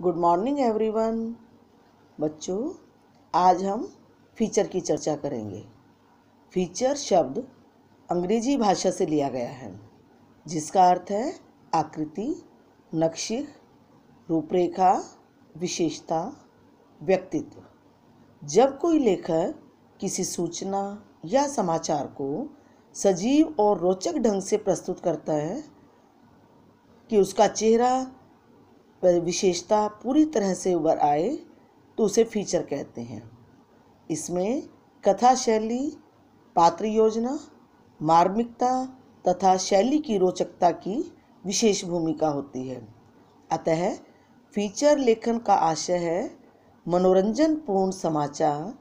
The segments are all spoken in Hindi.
गुड मॉर्निंग एवरीवन बच्चों आज हम फीचर की चर्चा करेंगे फीचर शब्द अंग्रेजी भाषा से लिया गया है जिसका अर्थ है आकृति नक्शिक रूपरेखा विशेषता व्यक्तित्व जब कोई लेखक किसी सूचना या समाचार को सजीव और रोचक ढंग से प्रस्तुत करता है कि उसका चेहरा विशेषता पूरी तरह से उभर आए तो उसे फीचर कहते हैं इसमें कथा शैली पात्र योजना मार्मिकता तथा शैली की रोचकता की विशेष भूमिका होती है अतः फीचर लेखन का आशय है मनोरंजन पूर्ण समाचार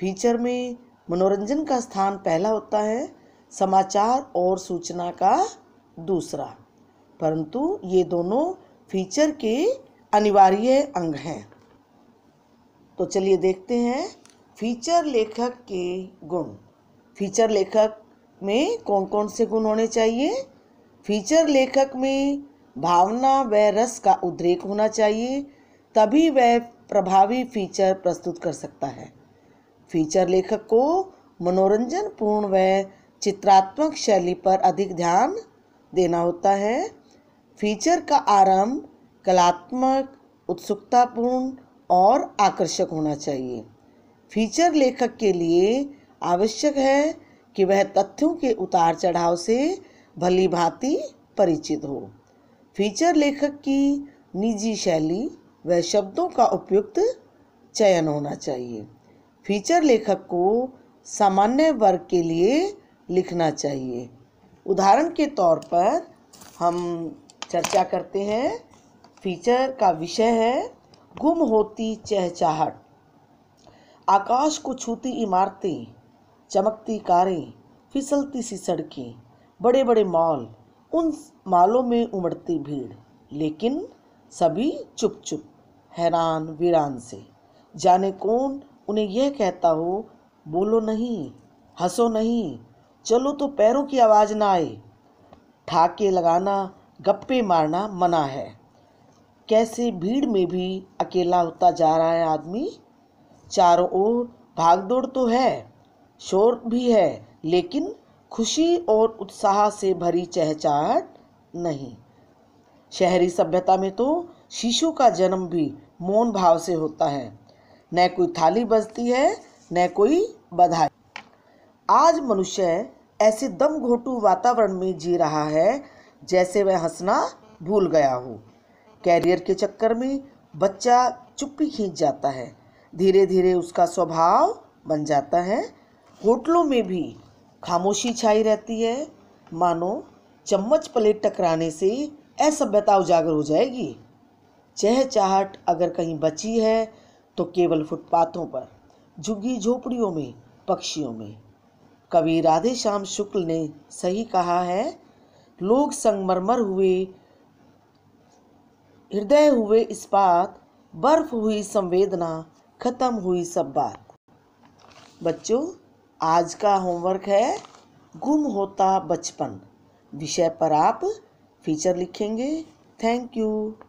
फीचर में मनोरंजन का स्थान पहला होता है समाचार और सूचना का दूसरा परंतु ये दोनों फीचर के अनिवार्य अंग हैं तो चलिए देखते हैं फीचर लेखक के गुण फीचर लेखक में कौन कौन से गुण होने चाहिए फीचर लेखक में भावना व रस का उद्रेक होना चाहिए तभी वह प्रभावी फीचर प्रस्तुत कर सकता है फीचर लेखक को मनोरंजन पूर्ण व चित्रात्मक शैली पर अधिक ध्यान देना होता है फीचर का आरंभ कलात्मक उत्सुकतापूर्ण और आकर्षक होना चाहिए फीचर लेखक के लिए आवश्यक है कि वह तथ्यों के उतार चढ़ाव से भली भांति परिचित हो फीचर लेखक की निजी शैली व शब्दों का उपयुक्त चयन होना चाहिए फीचर लेखक को सामान्य वर्ग के लिए लिखना चाहिए उदाहरण के तौर पर हम चर्चा करते हैं फीचर का विषय है गुम होती चहचाहट आकाश को छूती इमारतें चमकती कारें फिसलती सी सड़कें बड़े बड़े मॉल उन मालों में उमड़ती भीड़ लेकिन सभी चुप चुप हैरान वीरान से जाने कौन उन्हें यह कहता हो बोलो नहीं हंसो नहीं चलो तो पैरों की आवाज़ ना आए ठाके लगाना गप्पे मारना मना है कैसे भीड़ में भी अकेला होता जा रहा है आदमी चारों ओर भागदौड़ तो है शोर भी है लेकिन खुशी और उत्साह से भरी चहचाहट नहीं शहरी सभ्यता में तो शिशु का जन्म भी मौन भाव से होता है न कोई थाली बजती है न कोई बधाई आज मनुष्य ऐसे दम घोटू वातावरण में जी रहा है जैसे वह हंसना भूल गया हो कैरियर के चक्कर में बच्चा चुप्पी खींच जाता है धीरे धीरे उसका स्वभाव बन जाता है होटलों में भी खामोशी छाई रहती है मानो चम्मच प्लेट टकराने से असभ्यता उजागर हो जाएगी चाहट अगर कहीं बची है तो केवल फुटपाथों पर झुग्गी झोपड़ियों में पक्षियों में कवि राधे श्याम शुक्ल ने सही कहा है लोग संगमरमर हुए हृदय हुए इस्पात बर्फ हुई संवेदना खत्म हुई सब बात बच्चों आज का होमवर्क है गुम होता बचपन विषय पर आप फीचर लिखेंगे थैंक यू